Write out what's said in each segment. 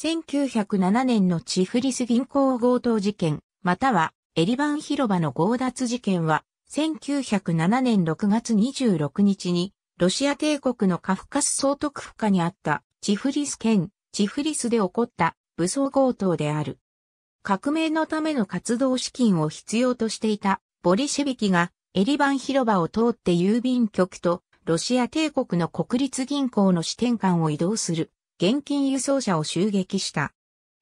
1907年のチフリス銀行強盗事件、またはエリバン広場の強奪事件は、1907年6月26日に、ロシア帝国のカフカス総督府下にあったチフリス県チフリスで起こった武装強盗である。革命のための活動資金を必要としていたボリシェビキがエリバン広場を通って郵便局とロシア帝国の国立銀行の支店間を移動する現金輸送車を襲撃した。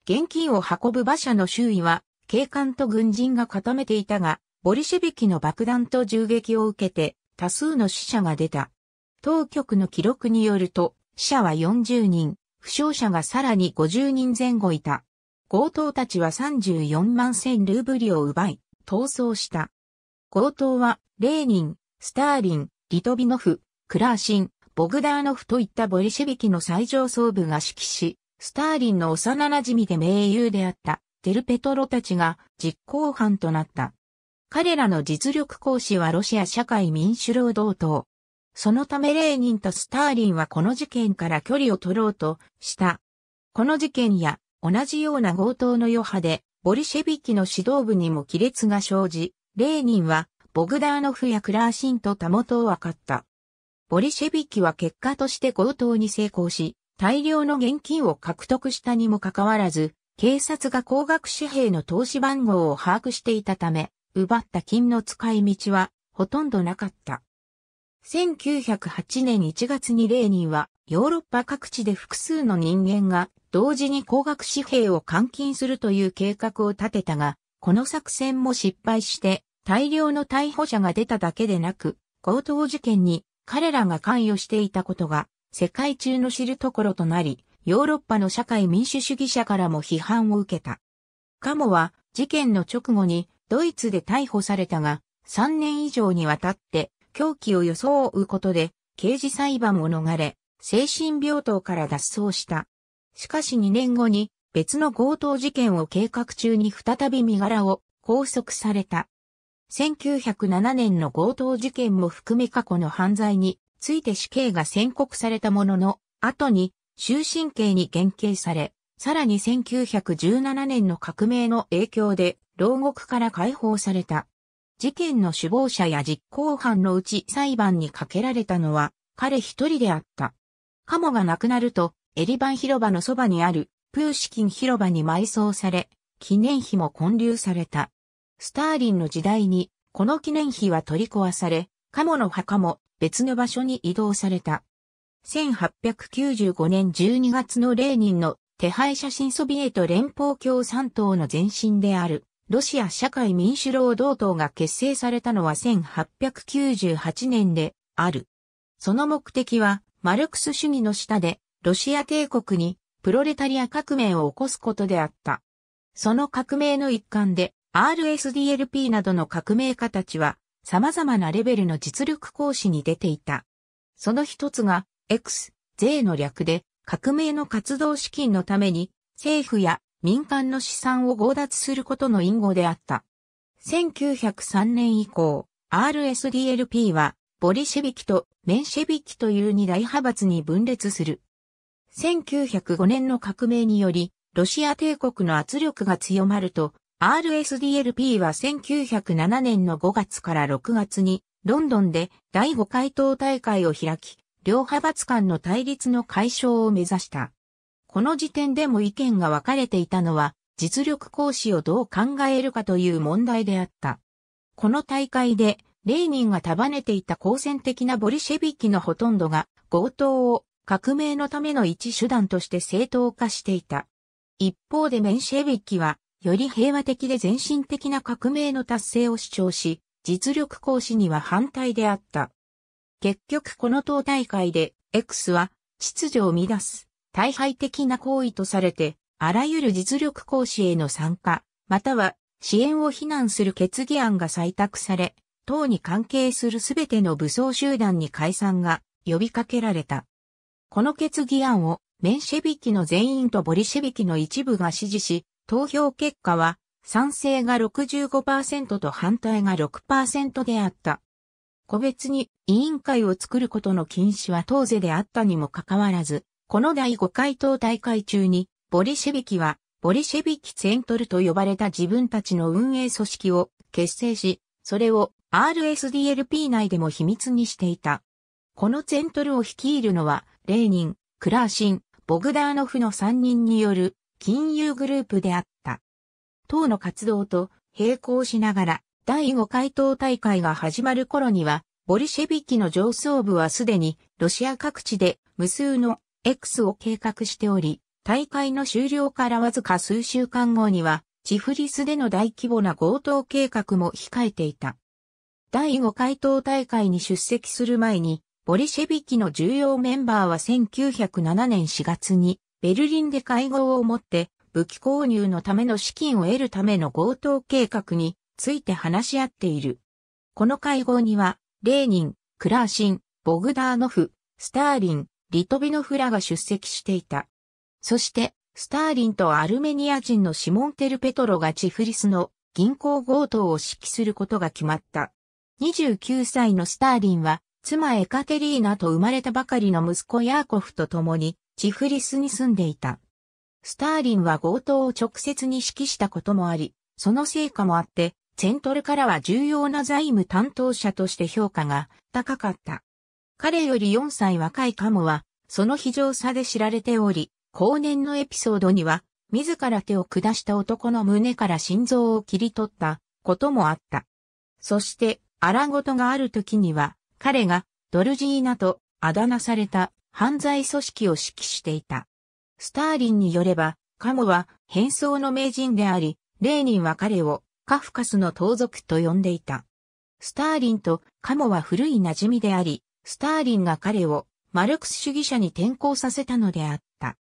現金を運ぶ馬車の周囲は、警官と軍人が固めていたが、ボリシェビキの爆弾と銃撃を受けて、多数の死者が出た。当局の記録によると、死者は40人、負傷者がさらに50人前後いた。強盗たちは34万1000ルーブリを奪い、逃走した。強盗は、レーニン、スターリン、リトビノフ、クラーシン、ボグダーノフといったボリシェビキの最上層部が指揮し、スターリンの幼馴染で盟友であったデルペトロたちが実行犯となった。彼らの実力行使はロシア社会民主労働党。そのためレーニンとスターリンはこの事件から距離を取ろうとした。この事件や同じような強盗の余波でボリシェビキの指導部にも亀裂が生じ、レーニンはボグダーノフやクラーシンと他元を分かった。ボリシェビキは結果として強盗に成功し、大量の現金を獲得したにもかかわらず、警察が高額紙幣の投資番号を把握していたため、奪った金の使い道はほとんどなかった。1908年1月にレーニンはヨーロッパ各地で複数の人間が同時に高額紙幣を換金するという計画を立てたが、この作戦も失敗して大量の逮捕者が出ただけでなく、強盗事件に彼らが関与していたことが世界中の知るところとなり、ヨーロッパの社会民主主義者からも批判を受けた。カモは事件の直後にドイツで逮捕されたが、3年以上にわたって狂気を装うことで刑事裁判を逃れ、精神病棟から脱走した。しかし2年後に別の強盗事件を計画中に再び身柄を拘束された。1907年の強盗事件も含め過去の犯罪について死刑が宣告されたものの、後に終身刑に減刑され、さらに1917年の革命の影響で牢獄から解放された。事件の首謀者や実行犯のうち裁判にかけられたのは彼一人であった。カモが亡くなると、エリバン広場のそばにあるプーシキン広場に埋葬され、記念碑も建立された。スターリンの時代に、この記念碑は取り壊され、カモの墓も別の場所に移動された。1895年12月のレーニンの手配写真ソビエト連邦共産党の前身である、ロシア社会民主労働党が結成されたのは1898年である。その目的は、マルクス主義の下で、ロシア帝国にプロレタリア革命を起こすことであった。その革命の一環で、RSDLP などの革命家たちは様々なレベルの実力行使に出ていた。その一つが X、税の略で革命の活動資金のために政府や民間の資産を強奪することの隠語であった。1903年以降、RSDLP はボリシェビキとメンシェビキという二大派閥に分裂する。1905年の革命により、ロシア帝国の圧力が強まると、RSDLP は1907年の5月から6月にロンドンで第5回党大会を開き、両派閥間の対立の解消を目指した。この時点でも意見が分かれていたのは、実力行使をどう考えるかという問題であった。この大会で、レーニンが束ねていた好戦的なボリシェビキのほとんどが、強盗を革命のための一手段として正当化していた。一方でメンシェビキは、より平和的で前進的な革命の達成を主張し、実力行使には反対であった。結局この党大会で、X は秩序を乱す、大敗的な行為とされて、あらゆる実力行使への参加、または支援を非難する決議案が採択され、党に関係するすべての武装集団に解散が呼びかけられた。この決議案をメンシェビキの全員とボリシェビキの一部が支持し、投票結果は、賛成が65%と反対が6%であった。個別に委員会を作ることの禁止は当然であったにもかかわらず、この第5回党大会中に、ボリシェビキは、ボリシェビキツェントルと呼ばれた自分たちの運営組織を結成し、それを RSDLP 内でも秘密にしていた。このツェントルを率いるのは、レーニン、クラーシン、ボグダーノフの3人による金融グループであった。党の活動と並行しながら、第5回党大会が始まる頃には、ボリシェビキの上層部はすでにロシア各地で無数の X を計画しており、大会の終了からわずか数週間後には、チフリスでの大規模な強盗計画も控えていた。第5回党大会に出席する前に、ボリシェビキの重要メンバーは1907年4月にベルリンで会合をもって武器購入のための資金を得るための強盗計画について話し合っている。この会合には、レーニン、クラーシン、ボグダーノフ、スターリン、リトビノフらが出席していた。そして、スターリンとアルメニア人のシモン・テルペトロがチフリスの銀行強盗を指揮することが決まった。29歳のスターリンは、妻エカテリーナと生まれたばかりの息子ヤーコフと共にチフリスに住んでいた。スターリンは強盗を直接に指揮したこともあり、その成果もあって、セントルからは重要な財務担当者として評価が高かった。彼より4歳若いカモは、その非常さで知られており、後年のエピソードには、自ら手を下した男の胸から心臓を切り取ったこともあった。そして、荒事がある時には、彼がドルジーナとあだ名された犯罪組織を指揮していた。スターリンによれば、カモは変装の名人であり、レーニンは彼をカフカスの盗賊と呼んでいた。スターリンとカモは古い馴染みであり、スターリンが彼をマルクス主義者に転向させたのであった。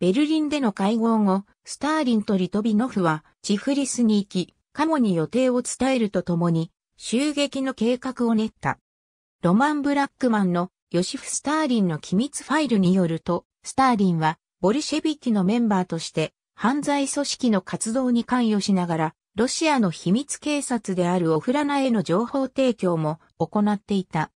ベルリンでの会合後、スターリンとリトビノフはチフリスに行き、カモに予定を伝えるとともに、襲撃の計画を練った。ロマン・ブラックマンのヨシフ・スターリンの機密ファイルによると、スターリンはボリシェビキのメンバーとして犯罪組織の活動に関与しながら、ロシアの秘密警察であるオフラナへの情報提供も行っていた。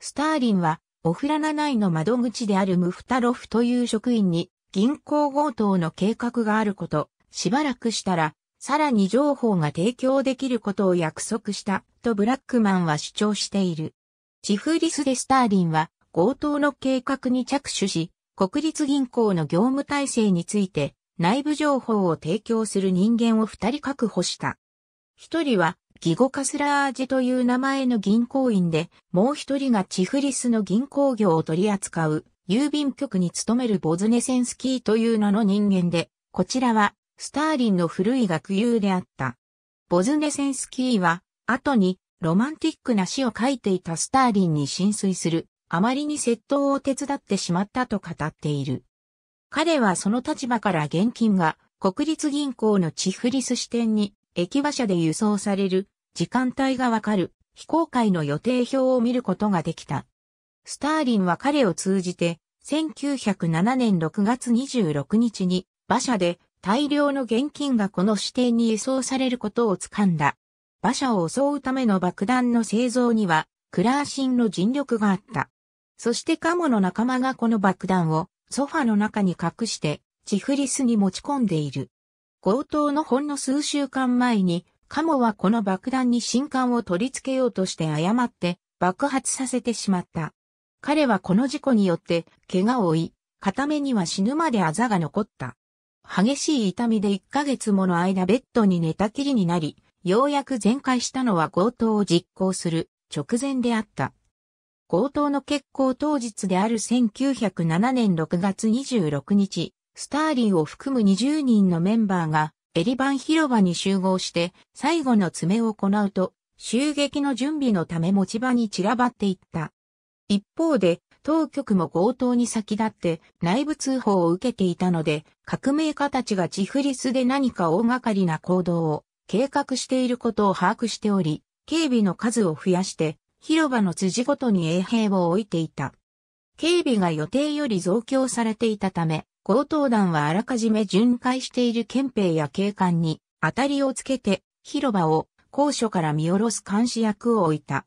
スターリンは、オフラナ内の窓口であるムフタロフという職員に、銀行強盗の計画があること、しばらくしたら、さらに情報が提供できることを約束した、とブラックマンは主張している。チフリス・デ・スターリンは強盗の計画に着手し、国立銀行の業務体制について内部情報を提供する人間を二人確保した。一人はギゴカスラージという名前の銀行員で、もう一人がチフリスの銀行業を取り扱う郵便局に勤めるボズネセンスキーという名の人間で、こちらはスターリンの古い学友であった。ボズネセンスキーは後にロマンティックな詩を書いていたスターリンに浸水する、あまりに窃盗を手伝ってしまったと語っている。彼はその立場から現金が国立銀行のチフリス支店に駅馬車で輸送される時間帯がわかる非公開の予定表を見ることができた。スターリンは彼を通じて1907年6月26日に馬車で大量の現金がこの支店に輸送されることをつかんだ。馬車を襲うための爆弾の製造には、クラーシンの尽力があった。そしてカモの仲間がこの爆弾をソファの中に隠してチフリスに持ち込んでいる。強盗のほんの数週間前にカモはこの爆弾に新刊を取り付けようとして誤って爆発させてしまった。彼はこの事故によって怪我を負い、片目には死ぬまであざが残った。激しい痛みで1ヶ月もの間ベッドに寝たきりになり、ようやく全開したのは強盗を実行する直前であった。強盗の決行当日である1907年6月26日、スターリンを含む20人のメンバーがエリバン広場に集合して最後の爪を行うと、襲撃の準備のため持ち場に散らばっていった。一方で、当局も強盗に先立って内部通報を受けていたので、革命家たちがチフリスで何か大掛かりな行動を計画していることを把握しており、警備の数を増やして、広場の辻ごとに衛兵を置いていた。警備が予定より増強されていたため、強盗団はあらかじめ巡回している憲兵や警官に当たりをつけて広場を高所から見下ろす監視役を置いた。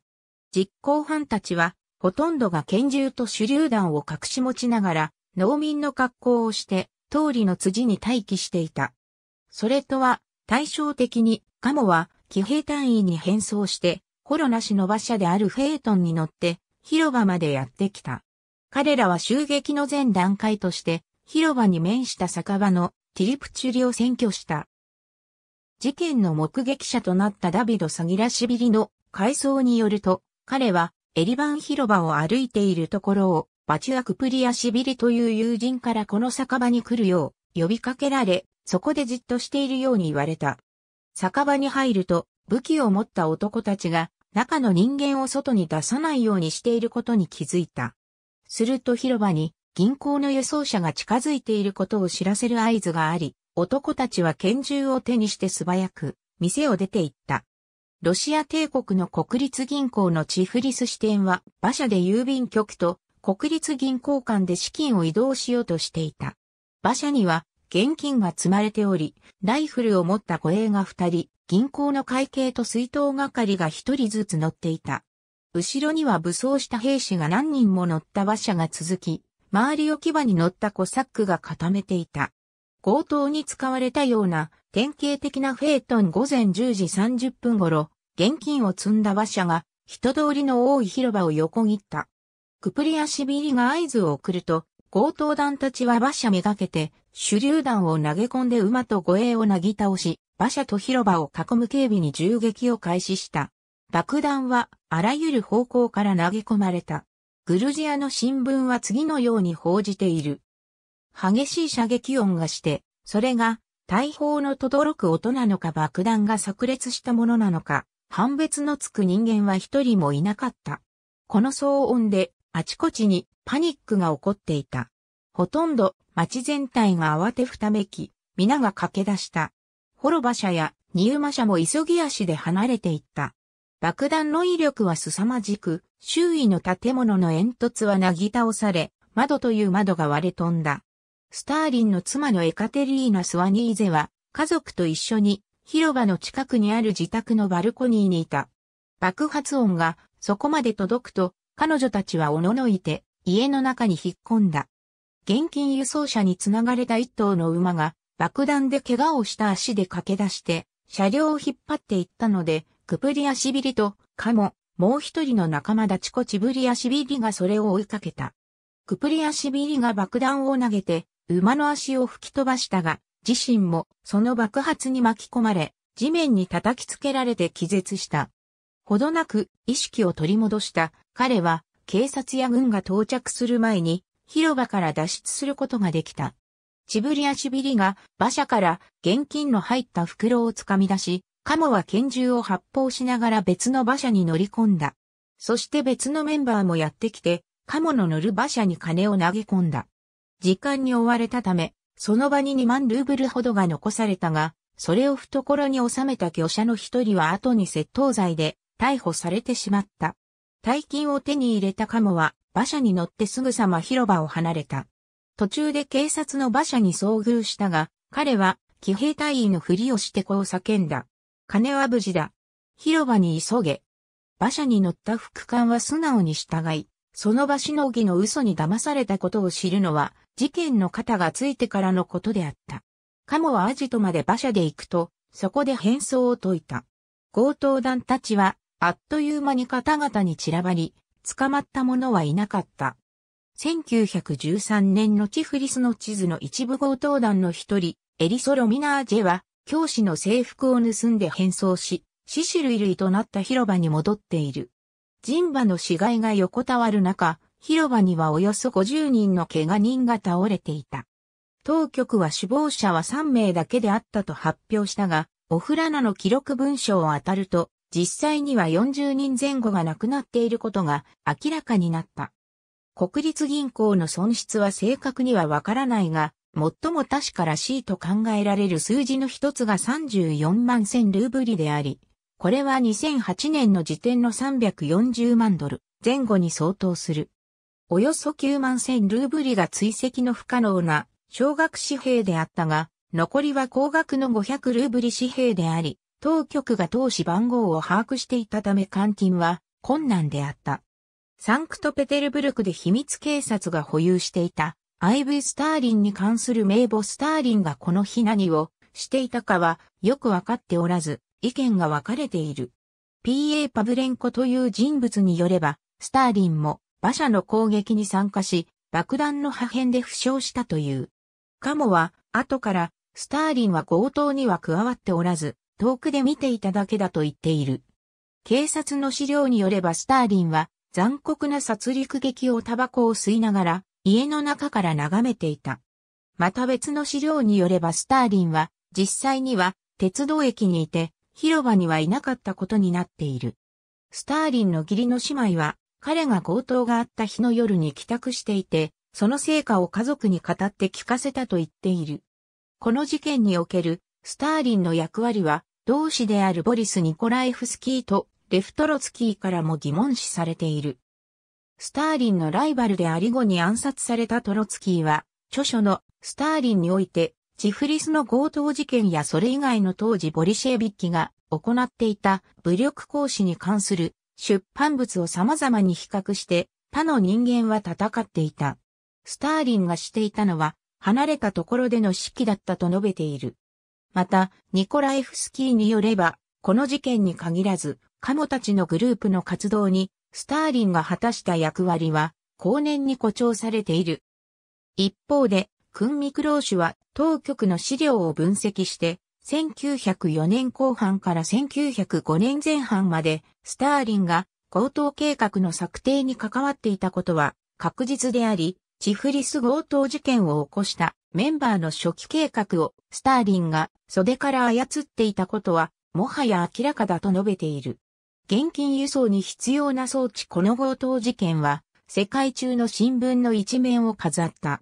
実行犯たちはほとんどが拳銃と手榴弾を隠し持ちながら農民の格好をして通りの辻に待機していた。それとは対照的に、カモは、騎兵隊員に変装して、コロナ氏の馬車であるフェートンに乗って、広場までやってきた。彼らは襲撃の前段階として、広場に面した酒場のティリプチュリを占拠した。事件の目撃者となったダビド・サギラシビリの回想によると、彼はエリバン広場を歩いているところをバチュアクプリアシビリという友人からこの酒場に来るよう呼びかけられ、そこでじっとしているように言われた。酒場に入ると、武器を持った男たちが、中の人間を外に出さないようにしていることに気づいた。すると広場に、銀行の輸送車が近づいていることを知らせる合図があり、男たちは拳銃を手にして素早く、店を出て行った。ロシア帝国の国立銀行のチフリス支店は、馬車で郵便局と国立銀行間で資金を移動しようとしていた。馬車には、現金が積まれており、ライフルを持った護衛が二人、銀行の会計と水筒係が一人ずつ乗っていた。後ろには武装した兵士が何人も乗った馬車が続き、周りを牙に乗ったコサックが固めていた。強盗に使われたような典型的なフェイトン午前10時30分頃、現金を積んだ馬車が人通りの多い広場を横切った。クプリアシビリが合図を送ると、強盗団たちは馬車めがけて手榴弾を投げ込んで馬と護衛をなぎ倒し、馬車と広場を囲む警備に銃撃を開始した。爆弾はあらゆる方向から投げ込まれた。グルジアの新聞は次のように報じている。激しい射撃音がして、それが大砲の轟く音なのか爆弾が炸裂したものなのか、判別のつく人間は一人もいなかった。この騒音であちこちにパニックが起こっていた。ほとんど町全体が慌てふためき、皆が駆け出した。滅馬車や荷馬車も急ぎ足で離れていった。爆弾の威力は凄まじく、周囲の建物の煙突はなぎ倒され、窓という窓が割れ飛んだ。スターリンの妻のエカテリーナ・スワニーゼは、家族と一緒に広場の近くにある自宅のバルコニーにいた。爆発音がそこまで届くと、彼女たちはおののいて家の中に引っ込んだ。現金輸送車につながれた一頭の馬が爆弾で怪我をした足で駆け出して、車両を引っ張っていったので、クプリアシビリとカモ、もう一人の仲間ダチコチブリアシビリがそれを追いかけた。クプリアシビリが爆弾を投げて、馬の足を吹き飛ばしたが、自身もその爆発に巻き込まれ、地面に叩きつけられて気絶した。ほどなく意識を取り戻した彼は警察や軍が到着する前に広場から脱出することができた。チブリアシビリが馬車から現金の入った袋をつかみ出し、カモは拳銃を発砲しながら別の馬車に乗り込んだ。そして別のメンバーもやってきて、カモの乗る馬車に金を投げ込んだ。時間に追われたため、その場に2万ルーブルほどが残されたが、それを懐に収めた業者の一人は後に窃盗罪で逮捕されてしまった。大金を手に入れたカモは馬車に乗ってすぐさま広場を離れた。途中で警察の馬車に遭遇したが、彼は騎兵隊員のふりをしてこう叫んだ。金は無事だ。広場に急げ。馬車に乗った副官は素直に従い、その場しのぎの嘘に騙されたことを知るのは、事件の肩がついてからのことであった。カモはアジトまで馬車で行くと、そこで変装を解いた。強盗団たちは、あっという間に方々に散らばり、捕まった者はいなかった。1913年のチフリスの地図の一部強盗団の一人、エリソ・ロミナージェは、教師の制服を盗んで変装し、死シ類類となった広場に戻っている。人馬の死骸が横たわる中、広場にはおよそ50人の怪我人が倒れていた。当局は死亡者は3名だけであったと発表したが、オフラナの記録文書を当たると、実際には40人前後が亡くなっていることが明らかになった。国立銀行の損失は正確にはわからないが、最も確からしいと考えられる数字の一つが34万1000ルーブリであり、これは2008年の時点の340万ドル前後に相当する。およそ9万1000ルーブリが追跡の不可能な小額紙幣であったが、残りは高額の500ルーブリ紙幣であり、当局が当時番号を把握していたため監禁は困難であった。サンクトペテルブルクで秘密警察が保有していた IV スターリンに関する名簿スターリンがこの日何をしていたかはよくわかっておらず意見が分かれている。PA パブレンコという人物によればスターリンも馬車の攻撃に参加し爆弾の破片で負傷したという。カモは後からスターリンは強盗には加わっておらず遠くで見ていただけだと言っている。警察の資料によればスターリンは残酷な殺戮劇をタバコを吸いながら家の中から眺めていた。また別の資料によればスターリンは実際には鉄道駅にいて広場にはいなかったことになっている。スターリンの義理の姉妹は彼が強盗があった日の夜に帰宅していて、その成果を家族に語って聞かせたと言っている。この事件におけるスターリンの役割は、同志であるボリス・ニコライフスキーとレフトロツキーからも疑問視されている。スターリンのライバルでありゴに暗殺されたトロツキーは、著書のスターリンにおいて、チフリスの強盗事件やそれ以外の当時ボリシェービッキが行っていた武力行使に関する出版物を様々に比較して他の人間は戦っていた。スターリンがしていたのは離れたところでの指揮だったと述べている。また、ニコライフスキーによれば、この事件に限らず、カモたちのグループの活動に、スターリンが果たした役割は、後年に誇張されている。一方で、クンミクロー氏は当局の資料を分析して、1904年後半から1905年前半まで、スターリンが強盗計画の策定に関わっていたことは確実であり、チフリス強盗事件を起こしたメンバーの初期計画をスターリンが袖から操っていたことは、もはや明らかだと述べている。現金輸送に必要な装置この強盗事件は、世界中の新聞の一面を飾った。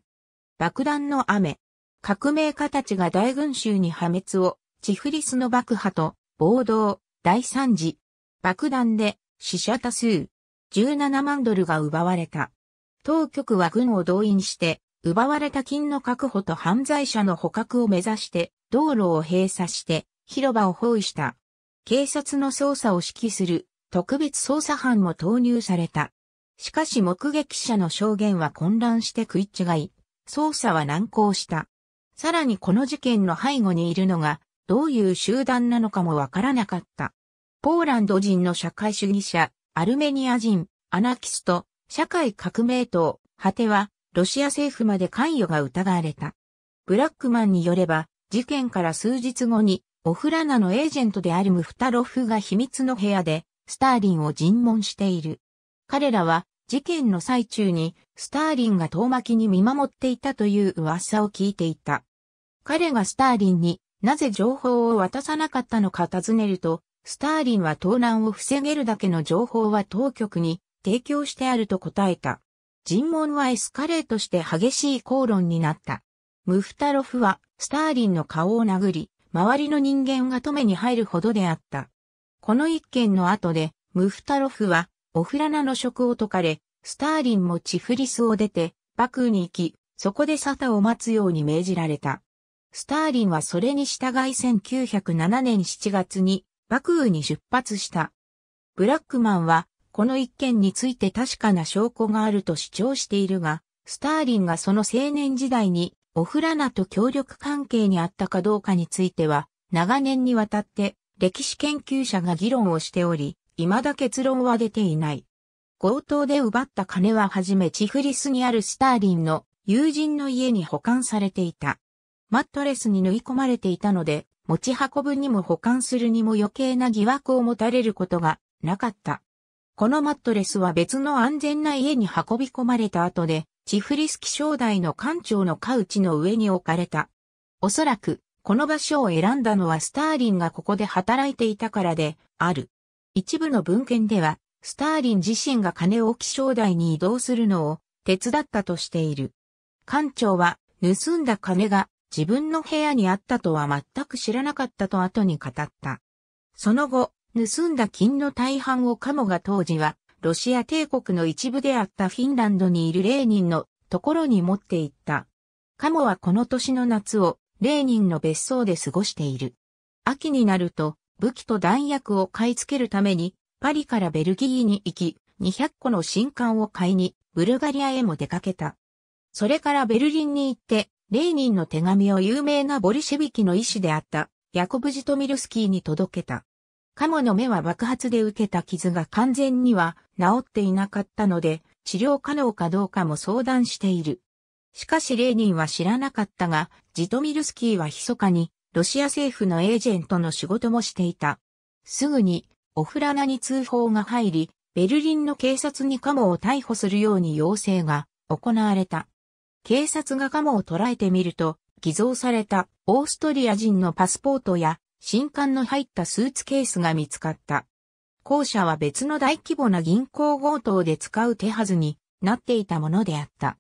爆弾の雨。革命家たちが大群衆に破滅を、チフリスの爆破と暴動、大惨事。爆弾で死者多数。17万ドルが奪われた。当局は軍を動員して奪われた金の確保と犯罪者の捕獲を目指して、道路を閉鎖して、広場を包囲した。警察の捜査を指揮する特別捜査班も投入された。しかし目撃者の証言は混乱して食い違い、捜査は難航した。さらにこの事件の背後にいるのが、どういう集団なのかもわからなかった。ポーランド人の社会主義者、アルメニア人、アナキスト、社会革命党、果てはロシア政府まで関与が疑われた。ブラックマンによれば、事件から数日後に、オフラナのエージェントであるムフタロフが秘密の部屋で、スターリンを尋問している。彼らは、事件の最中に、スターリンが遠巻きに見守っていたという噂を聞いていた。彼がスターリンになぜ情報を渡さなかったのか尋ねると、スターリンは盗難を防げるだけの情報は当局に提供してあると答えた。尋問はエスカレートして激しい口論になった。ムフタロフはスターリンの顔を殴り、周りの人間が止めに入るほどであった。この一件の後で、ムフタロフはオフラナの職を解かれ、スターリンもチフリスを出て、バクーに行き、そこで沙汰を待つように命じられた。スターリンはそれに従い1907年7月にバクーに出発した。ブラックマンはこの一件について確かな証拠があると主張しているが、スターリンがその青年時代にオフラナと協力関係にあったかどうかについては、長年にわたって歴史研究者が議論をしており、未だ結論は出ていない。強盗で奪った金ははじめチフリスにあるスターリンの友人の家に保管されていた。マットレスに縫い込まれていたので、持ち運ぶにも保管するにも余計な疑惑を持たれることがなかった。このマットレスは別の安全な家に運び込まれた後で、チフリスキ商台の館長のカウチの上に置かれた。おそらく、この場所を選んだのはスターリンがここで働いていたからで、ある。一部の文献では、スターリン自身が金置き商台に移動するのを手伝ったとしている。館長は、盗んだ金が自分の部屋にあったとは全く知らなかったと後に語った。その後、盗んだ金の大半をカモが当時は、ロシア帝国の一部であったフィンランドにいるレーニンのところに持って行った。カモはこの年の夏をレーニンの別荘で過ごしている。秋になると武器と弾薬を買い付けるためにパリからベルギーに行き200個の新刊を買いにブルガリアへも出かけた。それからベルリンに行ってレーニンの手紙を有名なボリシェビキの医師であったヤコブ・ジトミルスキーに届けた。カモの目は爆発で受けた傷が完全には治っていなかったので、治療可能かどうかも相談している。しかしレーニンは知らなかったが、ジトミルスキーは密かに、ロシア政府のエージェントの仕事もしていた。すぐに、オフラナに通報が入り、ベルリンの警察にカモを逮捕するように要請が行われた。警察がカモを捕らえてみると、偽造されたオーストリア人のパスポートや新刊の入ったスーツケースが見つかった。後者は別の大規模な銀行強盗で使う手はずになっていたものであった。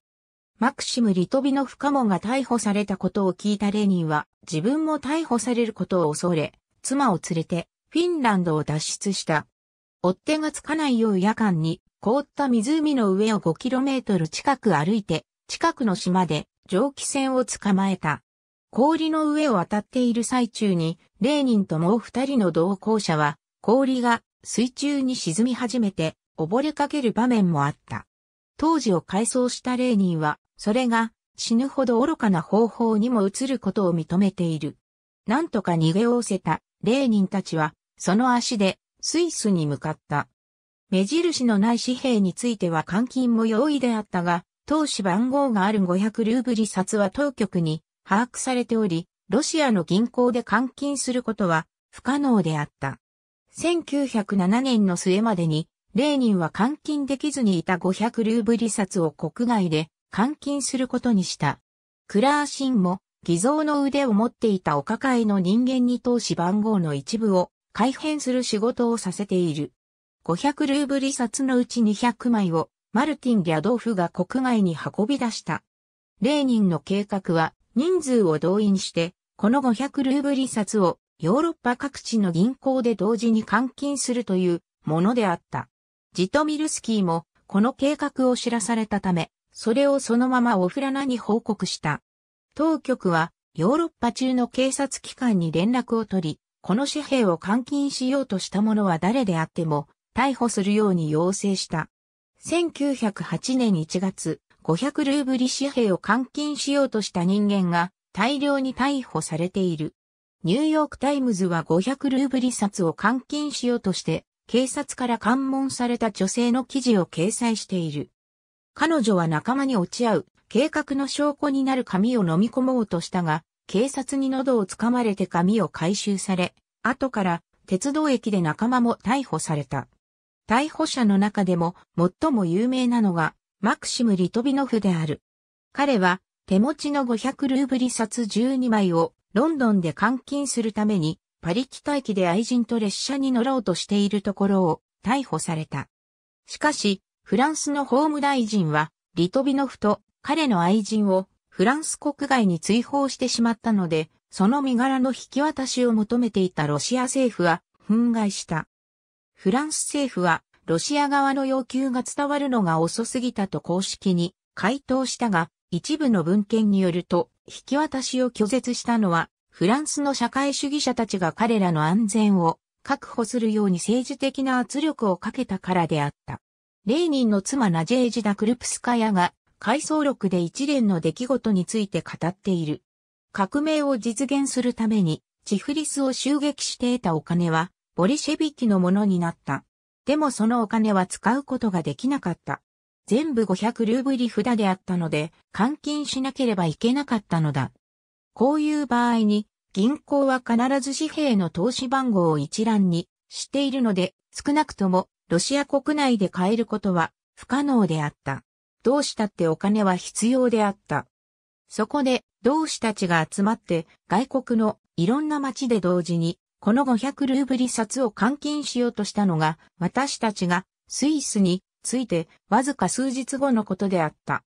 マクシム・リトビノフカモが逮捕されたことを聞いたレニンは自分も逮捕されることを恐れ、妻を連れてフィンランドを脱出した。追っ手がつかないよう夜間に凍った湖の上を 5km 近く歩いて近くの島で蒸気船を捕まえた。氷の上を渡っている最中に、レーニンともう二人の同行者は、氷が水中に沈み始めて、溺れかける場面もあった。当時を改装したレーニンは、それが死ぬほど愚かな方法にも移ることを認めている。なんとか逃げおおせたレーニンたちは、その足でスイスに向かった。目印のない紙幣については換金も容易であったが、当時番号がある500ルーブリ札は当局に把握されており、ロシアの銀行で換金することは不可能であった。1907年の末までに、レーニンは換金できずにいた500ルーブリ札を国外で換金することにした。クラーシンも偽造の腕を持っていたお抱えの人間に通し番号の一部を改変する仕事をさせている。500ルーブリ札のうち200枚をマルティン・リャドーフが国外に運び出した。レーニンの計画は人数を動員して、この500ルーブリ札をヨーロッパ各地の銀行で同時に換金するというものであった。ジトミルスキーもこの計画を知らされたため、それをそのままオフラナに報告した。当局はヨーロッパ中の警察機関に連絡を取り、この紙幣を換金しようとした者は誰であっても逮捕するように要請した。1908年1月、500ルーブリ紙幣を換金しようとした人間が大量に逮捕されている。ニューヨークタイムズは500ルーブリ札を換金しようとして警察から関門された女性の記事を掲載している。彼女は仲間に落ち合う計画の証拠になる紙を飲み込もうとしたが、警察に喉をつかまれて紙を回収され、後から鉄道駅で仲間も逮捕された。逮捕者の中でも最も有名なのがマクシム・リトビノフである。彼は手持ちの500ルーブリ札12枚をロンドンで監禁するためにパリ北駅で愛人と列車に乗ろうとしているところを逮捕された。しかし、フランスの法務大臣はリトビノフと彼の愛人をフランス国外に追放してしまったので、その身柄の引き渡しを求めていたロシア政府は憤慨した。フランス政府はロシア側の要求が伝わるのが遅すぎたと公式に回答したが、一部の文献によると、引き渡しを拒絶したのは、フランスの社会主義者たちが彼らの安全を確保するように政治的な圧力をかけたからであった。レーニンの妻ナジェージダ・クルプスカヤが回想録で一連の出来事について語っている。革命を実現するためにチフリスを襲撃して得たお金はボリシェビキのものになった。でもそのお金は使うことができなかった。全部500ルーブリ札であったので、換金しなければいけなかったのだ。こういう場合に、銀行は必ず紙幣の投資番号を一覧にしているので、少なくともロシア国内で買えることは不可能であった。どうしたってお金は必要であった。そこで、同志たちが集まって外国のいろんな町で同時にこの500ルーブリ札を換金しようとしたのが、私たちがスイスに着いてわずか数日後のことであった。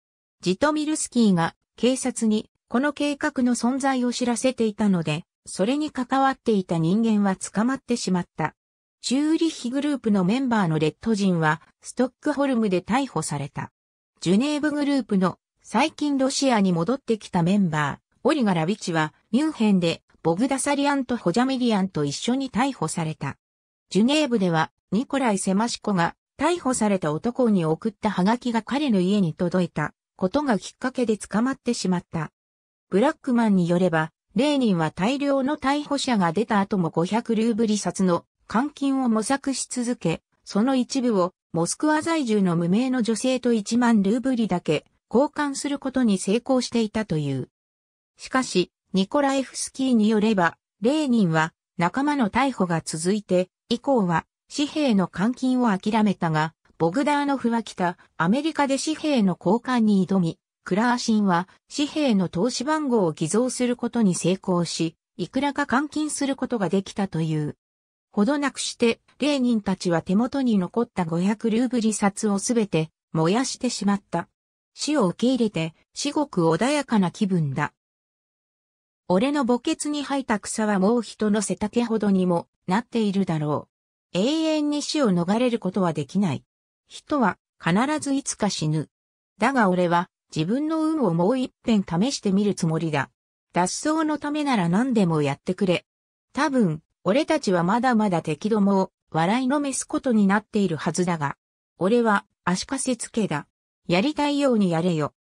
ジトミルスキーが警察にこの計画の存在を知らせていたので、それに関わっていた人間は捕まってしまった。チューリッヒグループのメンバーのレッド人はストックホルムで逮捕された。ジュネーブグループの最近ロシアに戻ってきたメンバー、オリガ・ラビチはミュンヘンでボグダサリアンとホジャミリアンと一緒に逮捕された。ジュネーブでは、ニコライ・セマシコが、逮捕された男に送ったハガキが彼の家に届いた、ことがきっかけで捕まってしまった。ブラックマンによれば、レーニンは大量の逮捕者が出た後も500ルーブリ札の監禁を模索し続け、その一部をモスクワ在住の無名の女性と1万ルーブリだけ交換することに成功していたという。しかし、ニコラエフスキーによれば、レーニンは仲間の逮捕が続いて、以降は紙幣の換金を諦めたが、ボグダーノフは来たアメリカで紙幣の交換に挑み、クラーシンは紙幣の投資番号を偽造することに成功し、いくらか換金することができたという。ほどなくして、レーニンたちは手元に残った500ルーブリ札をすべて燃やしてしまった。死を受け入れて、至極穏やかな気分だ。俺の墓穴に吐いた草はもう人の背丈ほどにもなっているだろう。永遠に死を逃れることはできない。人は必ずいつか死ぬ。だが俺は自分の運をもう一遍試してみるつもりだ。脱走のためなら何でもやってくれ。多分、俺たちはまだまだ敵どもを笑いのめすことになっているはずだが、俺は足かせつけだ。やりたいようにやれよ。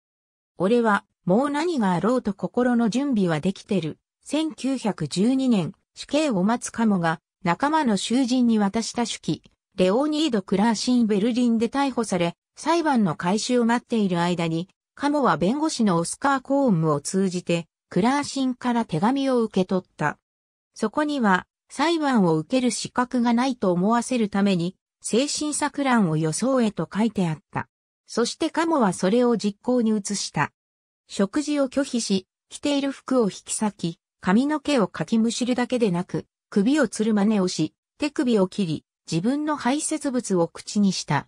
俺はもう何があろうと心の準備はできてる。1912年、死刑を待つカモが、仲間の囚人に渡した手記、レオニード・クラーシン・ベルリンで逮捕され、裁判の開始を待っている間に、カモは弁護士のオスカー・コーンムを通じて、クラーシンから手紙を受け取った。そこには、裁判を受ける資格がないと思わせるために、精神錯乱を予想へと書いてあった。そしてカモはそれを実行に移した。食事を拒否し、着ている服を引き裂き、髪の毛をかきむしるだけでなく、首をつる真似をし、手首を切り、自分の排泄物を口にした。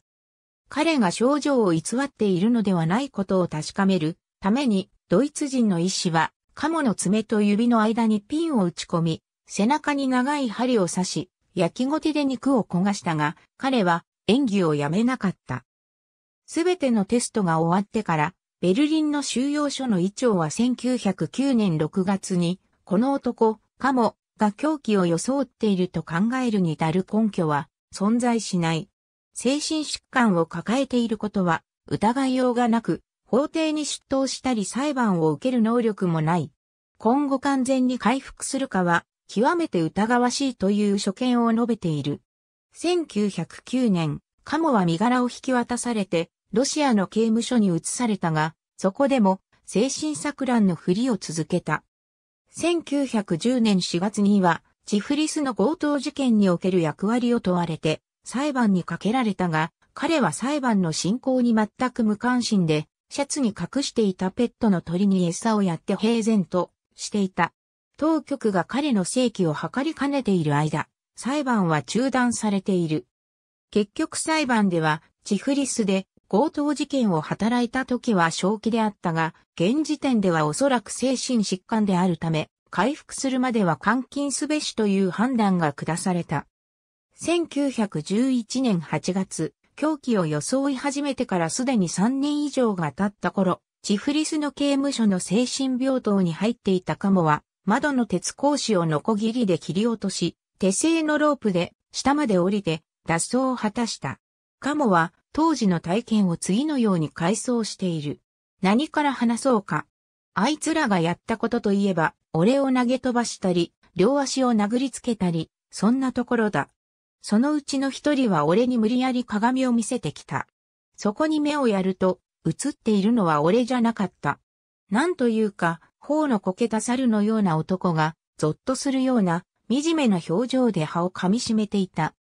彼が症状を偽っているのではないことを確かめるために、ドイツ人の医師は、カモの爪と指の間にピンを打ち込み、背中に長い針を刺し、焼きごてで肉を焦がしたが、彼は演技をやめなかった。すべてのテストが終わってから、ベルリンの収容所の委長は1909年6月に、この男、カモ、が狂気を装っていると考えるに至る根拠は存在しない。精神疾患を抱えていることは疑いようがなく、法廷に出頭したり裁判を受ける能力もない。今後完全に回復するかは、極めて疑わしいという所見を述べている。1909年、カモは身柄を引き渡されて、ロシアの刑務所に移されたが、そこでも精神錯乱のふりを続けた。1910年4月には、チフリスの強盗事件における役割を問われて、裁判にかけられたが、彼は裁判の進行に全く無関心で、シャツに隠していたペットの鳥に餌をやって平然としていた。当局が彼の正規を図りかねている間、裁判は中断されている。結局裁判では、チフリスで強盗事件を働いた時は正気であったが、現時点ではおそらく精神疾患であるため、回復するまでは監禁すべしという判断が下された。1911年8月、狂気を装い始めてからすでに3年以上が経った頃、チフリスの刑務所の精神病棟に入っていたカモは、窓の鉄格子をノコギリで切り落とし、手製のロープで下まで降りて脱走を果たした。カモは当時の体験を次のように回想している。何から話そうか。あいつらがやったことといえば、俺を投げ飛ばしたり、両足を殴りつけたり、そんなところだ。そのうちの一人は俺に無理やり鏡を見せてきた。そこに目をやると、映っているのは俺じゃなかった。なんというか、頬のこけた猿のような男が、ぞっとするような、惨めな表情で葉を噛みしめていた。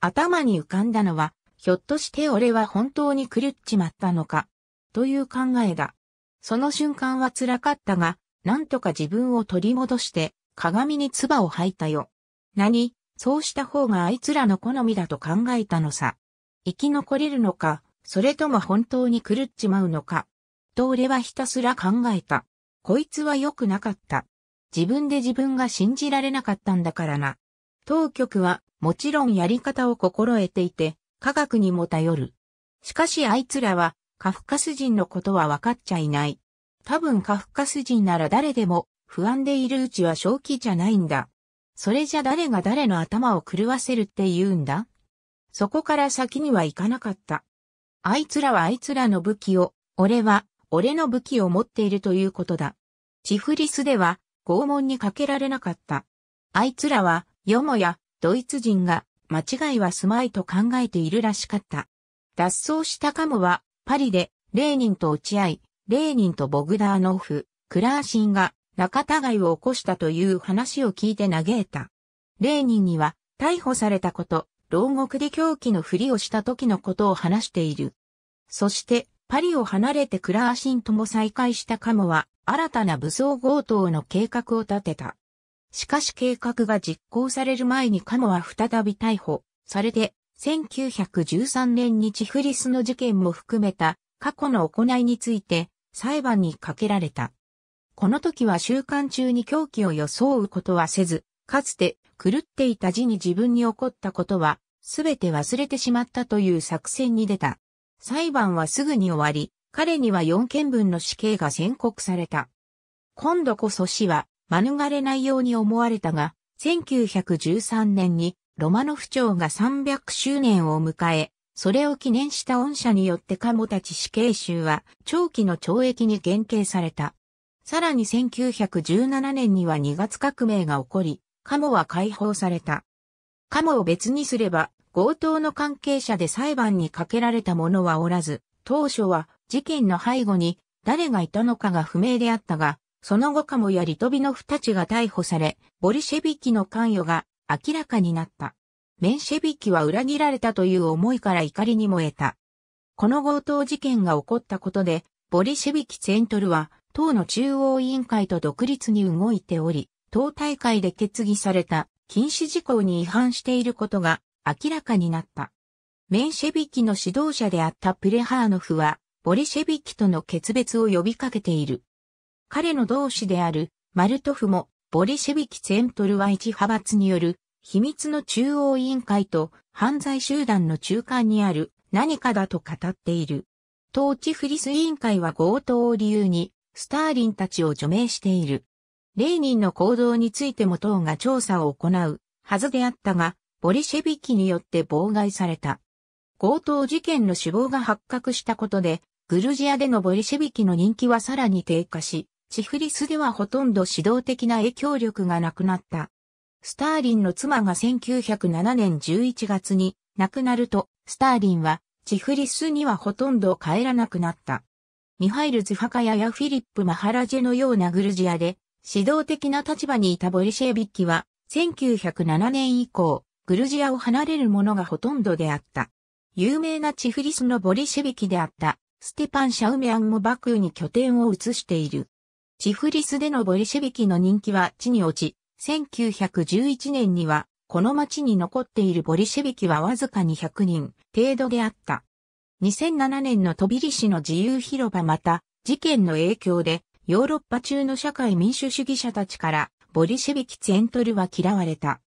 頭に浮かんだのは、ひょっとして俺は本当に狂っちまったのか、という考えだ。その瞬間は辛かったが、なんとか自分を取り戻して、鏡に唾を吐いたよ。何、そうした方があいつらの好みだと考えたのさ。生き残れるのか、それとも本当に狂っちまうのか、と俺はひたすら考えた。こいつは良くなかった。自分で自分が信じられなかったんだからな。当局は、もちろんやり方を心得ていて、科学にも頼る。しかしあいつらは、カフカス人のことは分かっちゃいない。多分カフカス人なら誰でも、不安でいるうちは正気じゃないんだ。それじゃ誰が誰の頭を狂わせるって言うんだそこから先には行かなかった。あいつらはあいつらの武器を、俺は、俺の武器を持っているということだ。チフリスでは、拷問にかけられなかった。あいつらは、よもや、ドイツ人が、間違いはすまいと考えているらしかった。脱走したカムは、パリで、レーニンと落合、い、レーニンとボグダーノフ、クラーシンが仲違いを起こしたという話を聞いて嘆いた。レーニンには、逮捕されたこと、牢獄で狂気のふりをした時のことを話している。そして、パリを離れてクラーシンとも再会したカムは、新たな武装強盗の計画を立てた。しかし計画が実行される前にカモは再び逮捕されて、1913年にチフリスの事件も含めた過去の行いについて裁判にかけられた。この時は習慣中に狂気を装うことはせず、かつて狂っていた字に自分に起こったことは全て忘れてしまったという作戦に出た。裁判はすぐに終わり、彼には4件分の死刑が宣告された。今度こそ死は免れないように思われたが、1913年にロマノフ朝が300周年を迎え、それを記念した恩赦によってカモたち死刑囚は長期の懲役に減刑された。さらに1917年には2月革命が起こり、カモは解放された。カモを別にすれば、強盗の関係者で裁判にかけられた者はおらず、当初は事件の背後に誰がいたのかが不明であったが、その後カモやリトビノフたちが逮捕され、ボリシェビキの関与が明らかになった。メンシェビキは裏切られたという思いから怒りに燃えた。この強盗事件が起こったことで、ボリシェビキ・ツェントルは、党の中央委員会と独立に動いており、党大会で決議された禁止事項に違反していることが明らかになった。メンシェビキの指導者であったプレハーノフは、ボリシェビキとの決別を呼びかけている。彼の同志であるマルトフもボリシェビキツエントルは一派閥による秘密の中央委員会と犯罪集団の中間にある何かだと語っている。統治フリス委員会は強盗を理由にスターリンたちを除名している。レーニンの行動についても党が調査を行うはずであったが、ボリシェビキによって妨害された。強盗事件の死亡が発覚したことで、グルジアでのボリシェビキの人気はさらに低下し、チフリスではほとんど指導的な影響力がなくなった。スターリンの妻が1907年11月に亡くなると、スターリンはチフリスにはほとんど帰らなくなった。ミハイル・ズファカヤやフィリップ・マハラジェのようなグルジアで指導的な立場にいたボリシェビッキは1907年以降、グルジアを離れる者がほとんどであった。有名なチフリスのボリシェビキであったステパン・シャウミアンもバクーに拠点を移している。チフリスでのボリシェビキの人気は地に落ち、1911年には、この町に残っているボリシェビキはわずかに100人程度であった。2007年のトビリシの自由広場また、事件の影響で、ヨーロッパ中の社会民主主義者たちから、ボリシェビキ・ツェントルは嫌われた。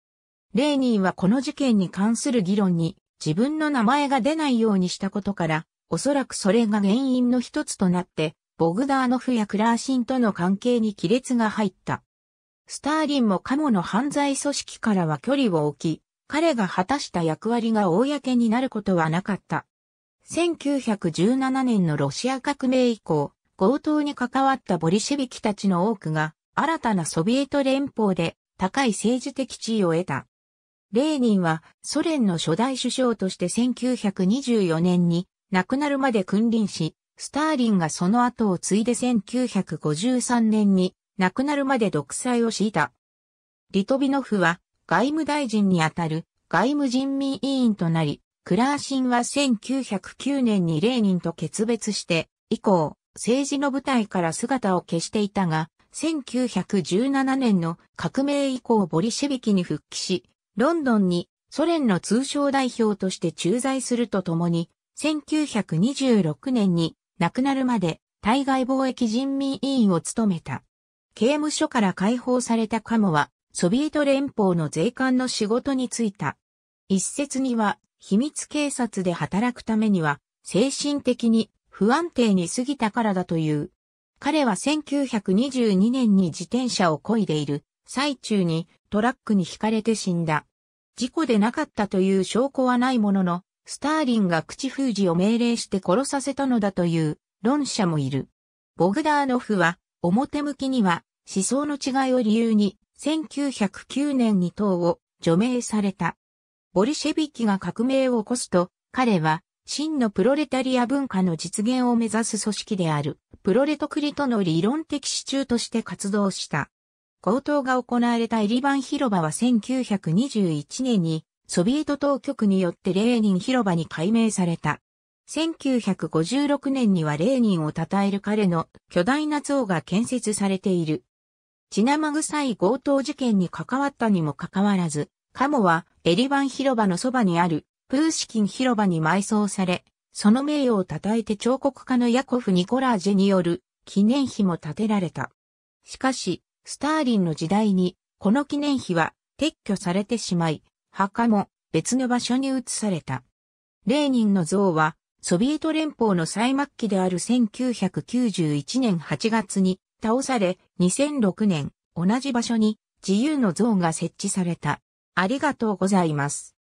レーニンはこの事件に関する議論に、自分の名前が出ないようにしたことから、おそらくそれが原因の一つとなって、ボグダーノフやクラーシンとの関係に亀裂が入った。スターリンもカモの犯罪組織からは距離を置き、彼が果たした役割が公になることはなかった。1917年のロシア革命以降、強盗に関わったボリシェビキたちの多くが、新たなソビエト連邦で高い政治的地位を得た。レーニンはソ連の初代首相として1924年に亡くなるまで君臨し、スターリンがその後を継いで1953年に亡くなるまで独裁を敷いた。リトビノフは外務大臣にあたる外務人民委員となり、クラーシンは1909年にレーニンと決別して以降、政治の舞台から姿を消していたが、1917年の革命以降ボリシェビキに復帰し、ロンドンにソ連の通商代表として駐在するとともに、1926年に亡くなるまで対外貿易人民委員を務めた。刑務所から解放されたカモは、ソビエト連邦の税関の仕事に就いた。一説には、秘密警察で働くためには、精神的に不安定に過ぎたからだという。彼は1922年に自転車を漕いでいる最中にトラックにひかれて死んだ。事故でなかったという証拠はないものの、スターリンが口封じを命令して殺させたのだという論者もいる。ボグダーノフは、表向きには思想の違いを理由に、1909年に党を除名された。ボリシェビキが革命を起こすと、彼は真のプロレタリア文化の実現を目指す組織である、プロレトクリとの理論的支柱として活動した。強盗が行われたエリバン広場は1921年にソビエト当局によってレーニン広場に改名された。1956年にはレーニンを称える彼の巨大な像が建設されている。血生臭い強盗事件に関わったにもかかわらず、カモはエリバン広場のそばにあるプーシキン広場に埋葬され、その名誉を称えて彫刻家のヤコフ・ニコラージェによる記念碑も建てられた。しかし、スターリンの時代に、この記念碑は撤去されてしまい、墓も別の場所に移された。レーニンの像は、ソビエト連邦の最末期である1991年8月に倒され、2006年、同じ場所に自由の像が設置された。ありがとうございます。